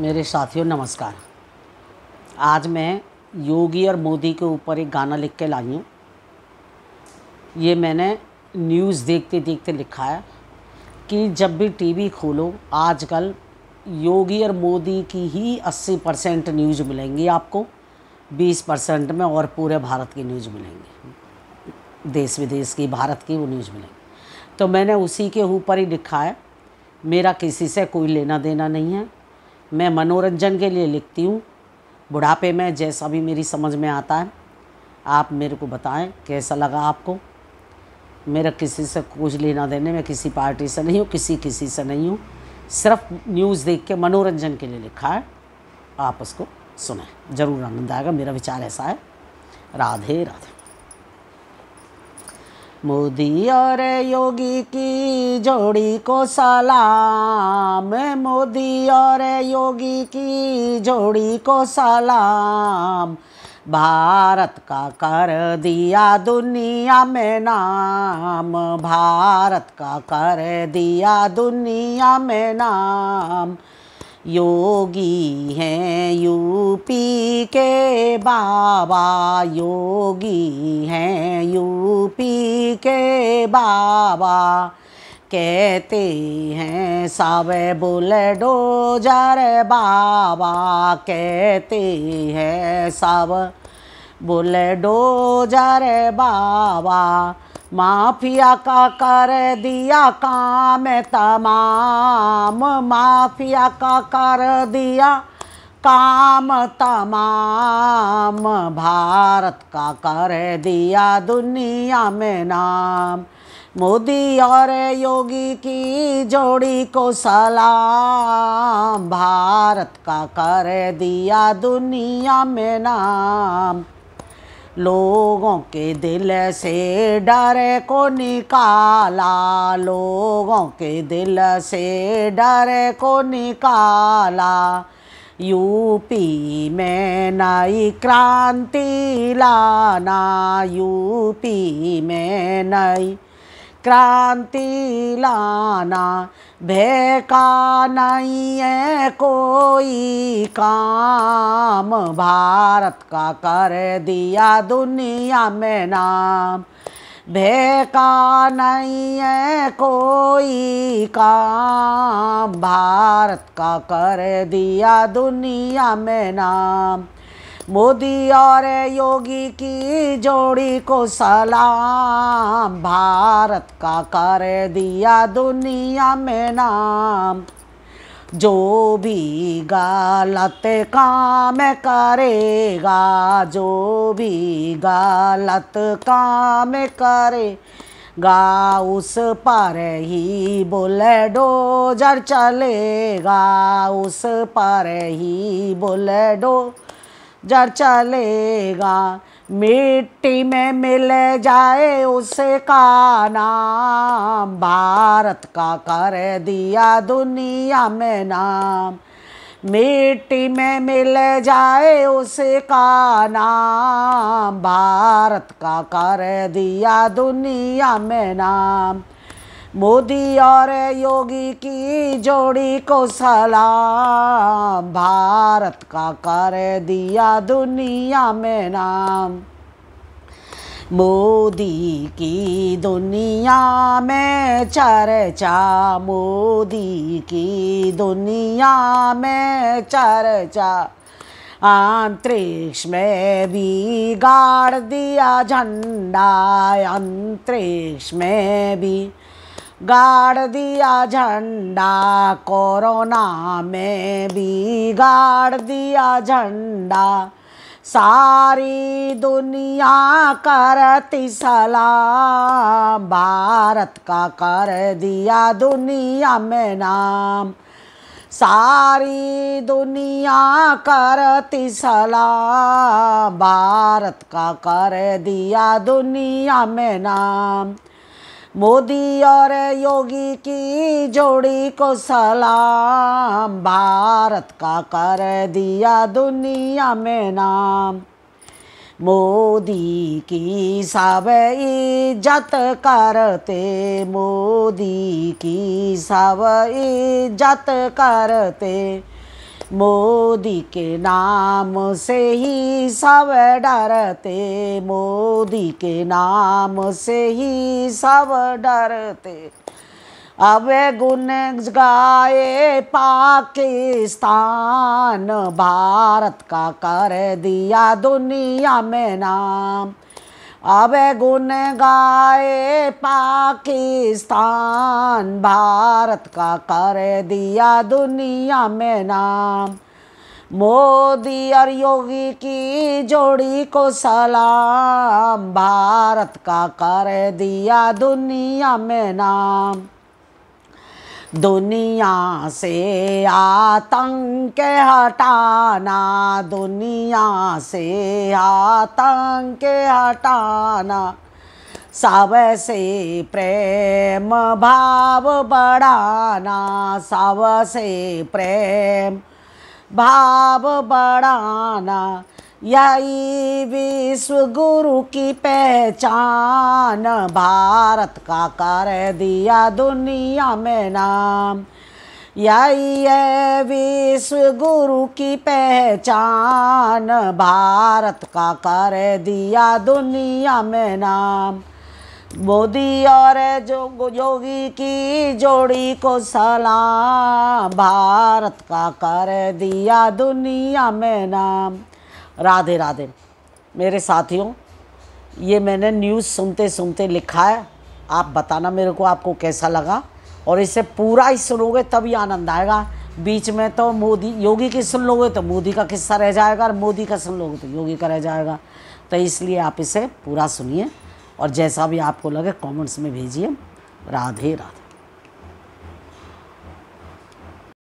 मेरे साथियों नमस्कार आज मैं योगी और मोदी के ऊपर एक गाना लिख के लाई हूँ ये मैंने न्यूज़ देखते देखते लिखा है कि जब भी टीवी खोलो आजकल योगी और मोदी की ही 80 परसेंट न्यूज़ मिलेंगी आपको 20 परसेंट में और पूरे भारत की न्यूज़ मिलेंगी देश विदेश की भारत की वो न्यूज़ मिलेंगी तो मैंने उसी के ऊपर ही लिखा है मेरा किसी से कोई लेना देना नहीं है मैं मनोरंजन के लिए लिखती हूँ बुढ़ापे में जैसा भी मेरी समझ में आता है आप मेरे को बताएं कैसा लगा आपको मेरा किसी से कुछ लेना देने मैं किसी पार्टी से नहीं हूँ किसी किसी से नहीं हूँ सिर्फ न्यूज़ देख के मनोरंजन के लिए लिखा है आप उसको सुने ज़रूर आनंद आएगा मेरा विचार ऐसा है राधे राधे मोदी और योगी की जोड़ी को सलाम मोदी और योगी की जोड़ी को सलाम भारत का कर दिया दुनिया में नाम भारत का कर दिया दुनिया में नाम योगी हैं यूपी के बाबा योगी हैं यूपी के बाबा कहते हैं सावे बुलेट जर बाबा कहते हैं साव बुलेट डोजर बाबा माफिया का कर दिया काम तमाम माफिया का कर दिया काम तमाम भारत का कर दिया दुनिया में नाम मोदी और योगी की जोड़ी को सलाम भारत का कर दिया दुनिया में नाम लोगों के दिल से डर को निकाला लोगों के दिल से डर को निकाला यूपी में नई क्रांति लाना यूपी में नई क्रांति लाना बेका नहीं है कोई काम भारत का कर दिया दुनिया में नाम बेका नहीं है कोई काम भारत का कर दिया दुनिया में नाम मोदी और योगी की जोड़ी को सलाम भारत का कर दिया दुनिया में नाम जो भी गलत काम करेगा जो भी गलत काम करेगा उस पर ही बोले डोजर चलेगा उस पर ही बोले डो जर चलेगा मिट्टी में मिल जाए उसे का नाम भारत का कर दिया दुनिया में नाम मिट्टी में मिल जाए उसे का नाम भारत का कर दिया दुनिया में नाम मोदी और योगी की जोड़ी को सलाम भारत का कर दिया दुनिया में नाम मोदी की दुनिया में चर्चा मोदी की दुनिया में चर्चा अंतरिक्ष में भी गाड़ दिया झंडा अंतरिक्ष में भी गाड़ दिया झंडा कोरोना में भी गाड़ दिया झंडा सारी दुनिया करती सलाम भारत का कर दिया दुनिया में नाम सारी दुनिया करती सलाम भारत का कर दिया दुनिया में नाम मोदी और योगी की जोड़ी को सलाम भारत का कर दिया दुनिया में नाम मोदी की सब इज्जत करते मोदी की सब इज्जत करते मोदी के नाम से ही सब डरते मोदी के नाम से ही सब डरते अब गुन गाए पाकिस्तान भारत का कर दिया दुनिया में नाम अब गुन गाए पाकिस्तान भारत का कर दिया दुनिया में नाम मोदी और योगी की जोड़ी को सलाम भारत का कर दिया दुनिया में नाम दुनिया से आतंक हटाना दुनिया से आतंक हटाना सबसे प्रेम भाव बढ़ाना सबसे प्रेम भाव बढ़ाना यही विश्व गुरु की पहचान भारत का कर दिया दुनिया में नाम यही है विश्व गुरु की पहचान भारत का कर दिया दुनिया में नाम मोदी और जो योगी की जोड़ी को सलाम भारत का कर दिया दुनिया में नाम राधे राधे मेरे साथियों ये मैंने न्यूज़ सुनते सुनते लिखा है आप बताना मेरे को आपको कैसा लगा और इसे पूरा ही सुनोगे तभी आनंद आएगा बीच में तो मोदी योगी की सुन लोगे तो मोदी का किस्सा रह जाएगा और मोदी का सुन लोगे तो योगी का रह जाएगा तो इसलिए आप इसे पूरा सुनिए और जैसा भी आपको लगे कमेंट्स में भेजिए राधे राधे